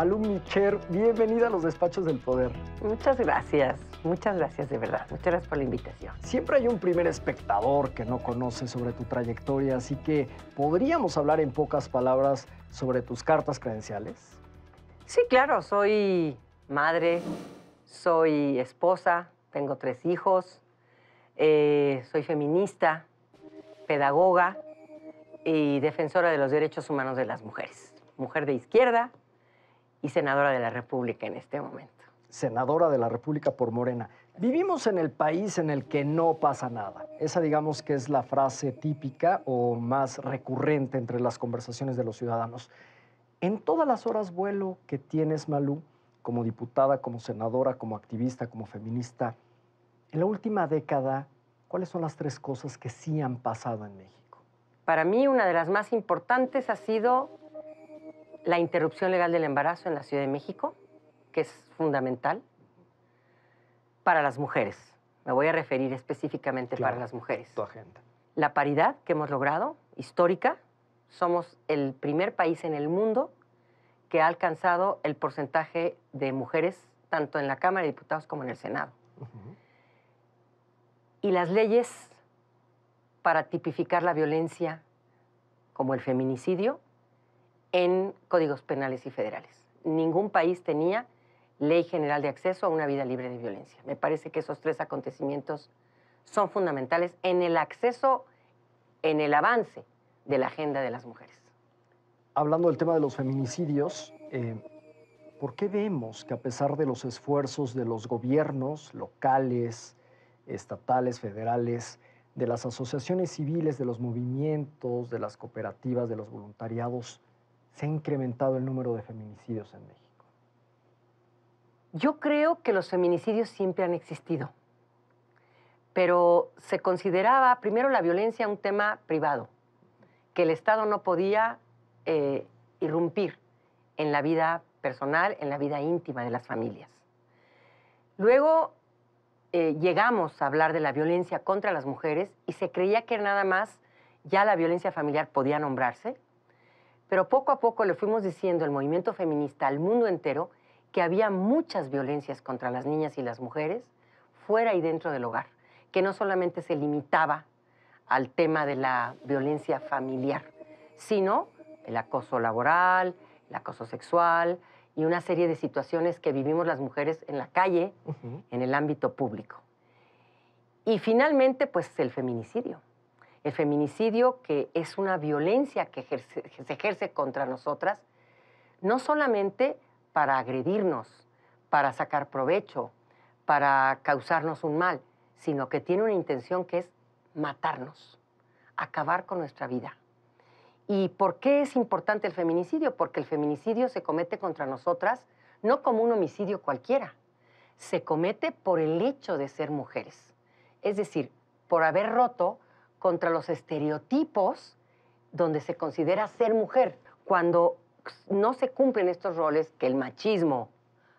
Malú Micher, bienvenida a los despachos del poder. Muchas gracias, muchas gracias de verdad, muchas gracias por la invitación. Siempre hay un primer espectador que no conoce sobre tu trayectoria, así que podríamos hablar en pocas palabras sobre tus cartas credenciales. Sí, claro, soy madre, soy esposa, tengo tres hijos, eh, soy feminista, pedagoga y defensora de los derechos humanos de las mujeres. Mujer de izquierda, y senadora de la República en este momento. Senadora de la República por Morena. Vivimos en el país en el que no pasa nada. Esa digamos que es la frase típica o más recurrente entre las conversaciones de los ciudadanos. En todas las horas vuelo que tienes, Malú, como diputada, como senadora, como activista, como feminista, en la última década, ¿cuáles son las tres cosas que sí han pasado en México? Para mí, una de las más importantes ha sido la interrupción legal del embarazo en la Ciudad de México, que es fundamental para las mujeres. Me voy a referir específicamente para las mujeres. La paridad que hemos logrado, histórica, somos el primer país en el mundo que ha alcanzado el porcentaje de mujeres tanto en la Cámara de Diputados como en el Senado. Y las leyes para tipificar la violencia como el feminicidio en códigos penales y federales. Ningún país tenía ley general de acceso a una vida libre de violencia. Me parece que esos tres acontecimientos son fundamentales en el acceso, en el avance de la agenda de las mujeres. Hablando del tema de los feminicidios, eh, ¿por qué vemos que a pesar de los esfuerzos de los gobiernos locales, estatales, federales, de las asociaciones civiles, de los movimientos, de las cooperativas, de los voluntariados, se ha incrementado el número de feminicidios en México? Yo creo que los feminicidios siempre han existido, pero se consideraba primero la violencia un tema privado, que el Estado no podía eh, irrumpir en la vida personal, en la vida íntima de las familias. Luego eh, llegamos a hablar de la violencia contra las mujeres y se creía que nada más ya la violencia familiar podía nombrarse, pero poco a poco le fuimos diciendo al movimiento feminista, al mundo entero, que había muchas violencias contra las niñas y las mujeres fuera y dentro del hogar, que no solamente se limitaba al tema de la violencia familiar, sino el acoso laboral, el acoso sexual y una serie de situaciones que vivimos las mujeres en la calle, en el ámbito público. Y finalmente, pues el feminicidio. El feminicidio, que es una violencia que, se ejerce contra nosotras, no solamente para agredirnos, para sacar provecho, para causarnos un mal, sino que tiene una intención que es matarnos, acabar con nuestra vida. ¿Y por qué es importante el feminicidio? Porque el feminicidio se comete contra nosotras no como un homicidio cualquiera, se comete por el hecho de ser mujeres, es decir, por haber roto contra los estereotipos donde se considera ser mujer. Cuando no se cumplen estos roles que el machismo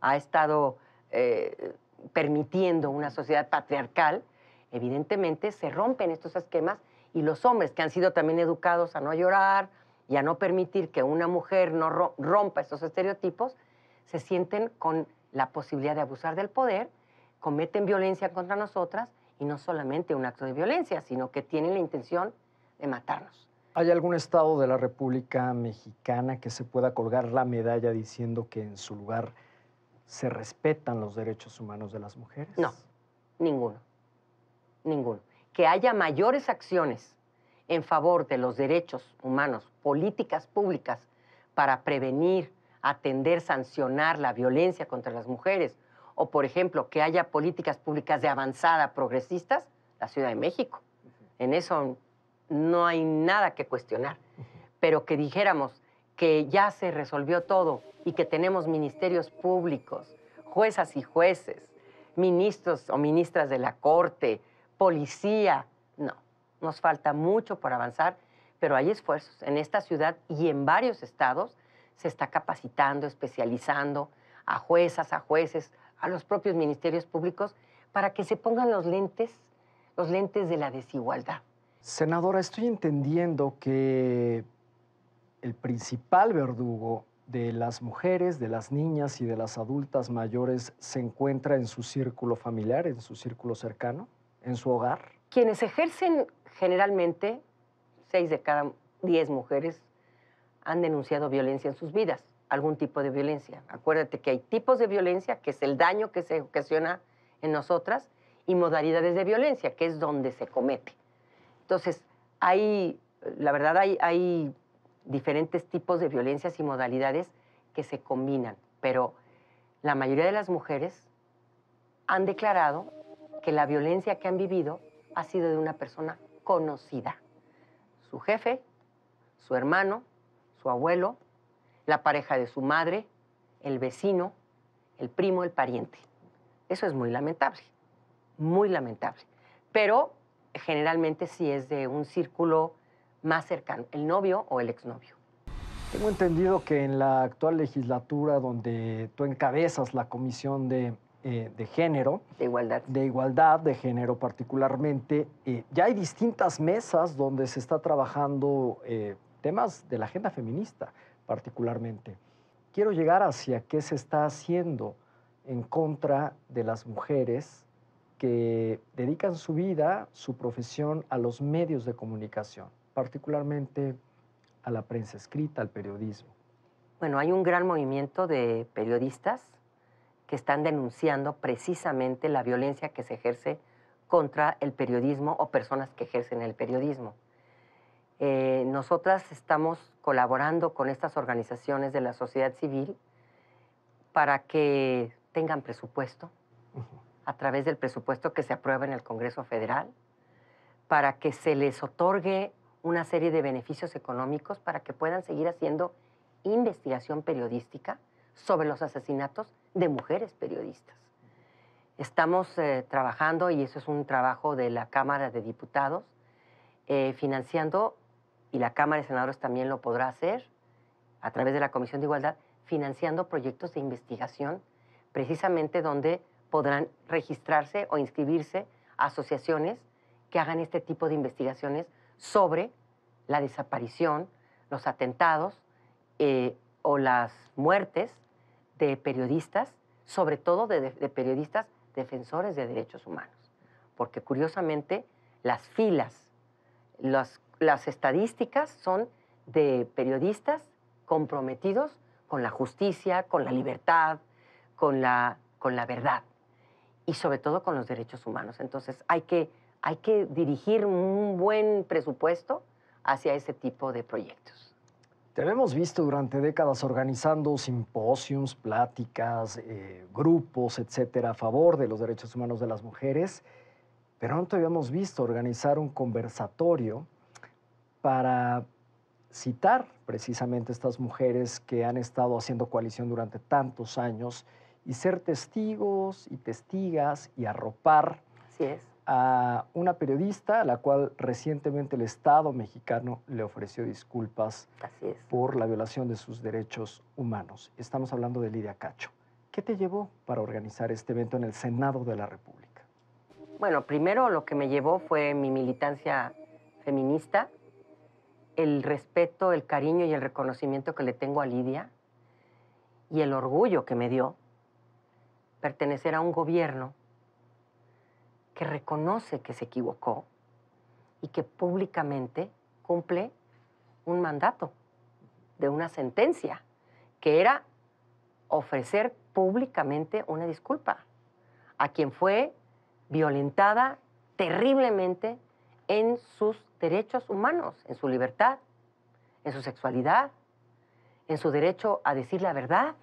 ha estado eh, permitiendo una sociedad patriarcal, evidentemente se rompen estos esquemas y los hombres que han sido también educados a no llorar y a no permitir que una mujer no rompa estos estereotipos, se sienten con la posibilidad de abusar del poder, cometen violencia contra nosotras y no solamente un acto de violencia, sino que tienen la intención de matarnos. ¿Hay algún estado de la República Mexicana que se pueda colgar la medalla diciendo que en su lugar se respetan los derechos humanos de las mujeres? No, ninguno. Ninguno. Que haya mayores acciones en favor de los derechos humanos, políticas públicas para prevenir, atender, sancionar la violencia contra las mujeres, o, por ejemplo, que haya políticas públicas de avanzada progresistas, la Ciudad de México. En eso no hay nada que cuestionar. Pero que dijéramos que ya se resolvió todo y que tenemos ministerios públicos, juezas y jueces, ministros o ministras de la Corte, policía, no, nos falta mucho por avanzar, pero hay esfuerzos. En esta ciudad y en varios estados se está capacitando, especializando a juezas, a jueces, a los propios ministerios públicos para que se pongan los lentes, los lentes de la desigualdad. Senadora, estoy entendiendo que el principal verdugo de las mujeres, de las niñas y de las adultas mayores se encuentra en su círculo familiar, en su círculo cercano, en su hogar? Quienes ejercen generalmente, seis de cada diez mujeres han denunciado violencia en sus vidas algún tipo de violencia. Acuérdate que hay tipos de violencia, que es el daño que se ocasiona en nosotras, y modalidades de violencia, que es donde se comete. Entonces, hay, la verdad, hay, hay diferentes tipos de violencias y modalidades que se combinan, pero la mayoría de las mujeres han declarado que la violencia que han vivido ha sido de una persona conocida. Su jefe, su hermano, su abuelo, la pareja de su madre, el vecino, el primo, el pariente. Eso es muy lamentable, muy lamentable. Pero generalmente si es de un círculo más cercano, el novio o el exnovio. Tengo entendido que en la actual legislatura donde tú encabezas la comisión de, eh, género. De igualdad. De igualdad de género particularmente. Eh, ya hay distintas mesas donde se está trabajando eh, temas de la agenda feminista particularmente. Quiero llegar hacia qué se está haciendo en contra de las mujeres que dedican su vida, su profesión a los medios de comunicación, particularmente a la prensa escrita, al periodismo. Bueno, hay un gran movimiento de periodistas que están denunciando precisamente la violencia que se ejerce contra el periodismo o personas que ejercen el periodismo. Eh, nosotras estamos colaborando con estas organizaciones de la sociedad civil para que tengan presupuesto a través del presupuesto que se aprueba en el Congreso Federal, para que se les otorgue una serie de beneficios económicos para que puedan seguir haciendo investigación periodística sobre los asesinatos de mujeres periodistas. Estamos eh, trabajando, y eso es un trabajo de la Cámara de Diputados, eh, financiando y la Cámara de Senadores también lo podrá hacer a través de la Comisión de Igualdad, financiando proyectos de investigación, precisamente donde podrán registrarse o inscribirse asociaciones que hagan este tipo de investigaciones sobre la desaparición, los atentados eh, o las muertes de periodistas, sobre todo de, periodistas defensores de derechos humanos. Porque curiosamente, las filas, las las estadísticas son de periodistas comprometidos con la justicia, con la libertad, con la, con la verdad y sobre todo con los derechos humanos. Entonces hay que, hay que dirigir un buen presupuesto hacia ese tipo de proyectos. Te hemos visto durante décadas organizando simposios, pláticas, eh, grupos, etcétera, a favor de los derechos humanos de las mujeres, pero no te habíamos visto organizar un conversatorio para citar precisamente estas mujeres que han estado haciendo coalición durante tantos años y ser testigos y testigas y arropar a una periodista a la cual recientemente el Estado mexicano le ofreció disculpas por la violación de sus derechos humanos. Estamos hablando de Lidia Cacho. ¿Qué te llevó para organizar este evento en el Senado de la República? Bueno, primero lo que me llevó fue mi militancia feminista el respeto, el cariño y el reconocimiento que le tengo a Lidia y el orgullo que me dio pertenecer a un gobierno que reconoce que se equivocó y que públicamente cumple un mandato de una sentencia, que era ofrecer públicamente una disculpa a quien fue violentada terriblemente en sus derechos humanos, en su libertad, en su sexualidad, en su derecho a decir la verdad,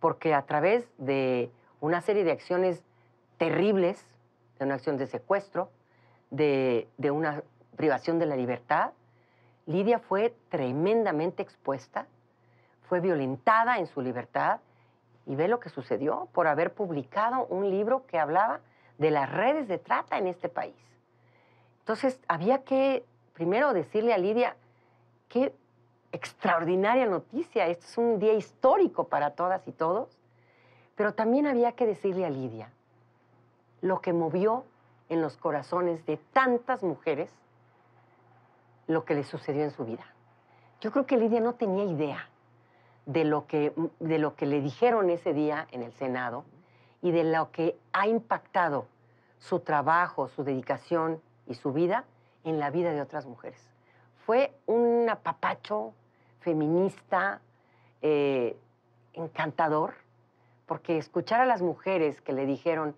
porque a través de una serie de acciones terribles, de una acción de secuestro, de, una privación de la libertad, Lidia fue tremendamente expuesta, fue violentada en su libertad y ve lo que sucedió por haber publicado un libro que hablaba de las redes de trata en este país. Entonces, había que primero decirle a Lidia, qué extraordinaria noticia, este es un día histórico para todas y todos, pero también había que decirle a Lidia lo que movió en los corazones de tantas mujeres lo que le sucedió en su vida. Yo creo que Lidia no tenía idea de lo que, de lo que le dijeron ese día en el Senado y de lo que ha impactado su trabajo, su dedicación, y su vida en la vida de otras mujeres. Fue un apapacho feminista, eh, encantador, porque escuchar a las mujeres que le dijeron,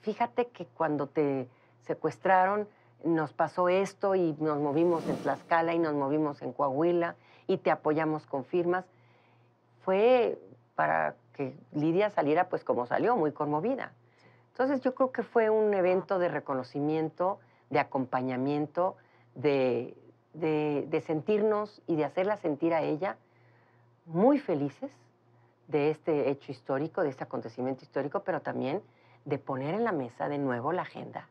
fíjate que cuando te secuestraron nos pasó esto y nos movimos en Tlaxcala y nos movimos en Coahuila y te apoyamos con firmas, fue para que Lidia saliera pues como salió, muy conmovida. Entonces yo creo que fue un evento de reconocimiento, de acompañamiento, de, sentirnos y de hacerla sentir a ella muy felices de este hecho histórico, de este acontecimiento histórico, pero también de poner en la mesa de nuevo la agenda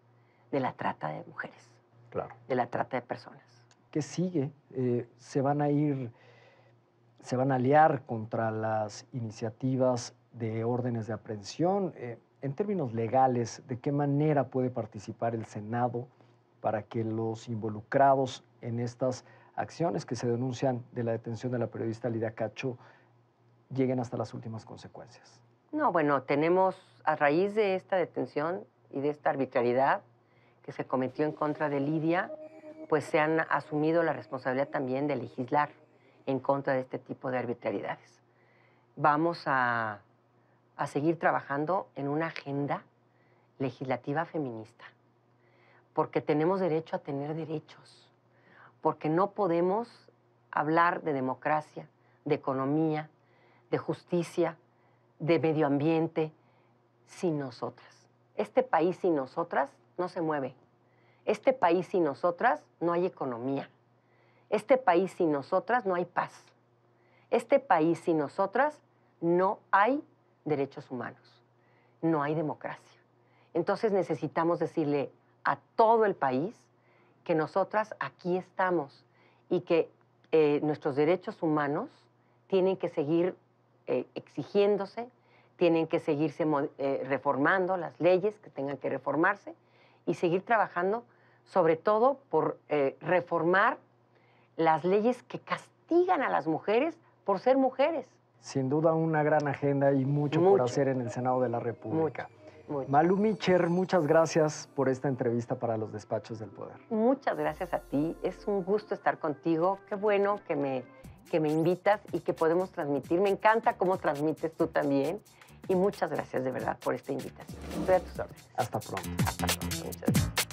de la trata de mujeres, claro. de la trata de personas. ¿Qué sigue? Eh, se van a ir, se van a aliar contra las iniciativas de órdenes de aprehensión. Eh, en términos legales, de qué manera puede participar el Senado para que los involucrados en estas acciones que se denuncian de la detención de la periodista Lidia Cacho lleguen hasta las últimas consecuencias. No, bueno, tenemos a raíz de esta detención y de esta arbitrariedad que se cometió en contra de Lidia, pues se han asumido la responsabilidad también de legislar en contra de este tipo de arbitrariedades. Vamos a a seguir trabajando en una agenda legislativa feminista, porque tenemos derecho a tener derechos, porque no podemos hablar de democracia, de economía, de justicia, de medio ambiente, sin nosotras. Este país sin nosotras no se mueve. Este país sin nosotras no hay economía. Este país sin nosotras no hay paz. Este país sin nosotras no hay derechos humanos, no hay democracia. Entonces necesitamos decirle a todo el país que nosotras aquí estamos y que eh, nuestros derechos humanos tienen que seguir eh, exigiéndose, tienen que seguirse eh, reformando las leyes que tengan que reformarse y seguir trabajando sobre todo por reformar las leyes que castigan a las mujeres por ser mujeres. Sin duda una gran agenda y mucho, por hacer en el Senado de la República. Mucho. Malu Micher, muchas gracias por esta entrevista para los despachos del poder. Muchas gracias a ti, es un gusto estar contigo, qué bueno que me, que me invitas y que podemos transmitir, me encanta cómo transmites tú también y muchas gracias de verdad por esta invitación. Estoy a tus órdenes. Hasta pronto. Hasta pronto. Muchas gracias.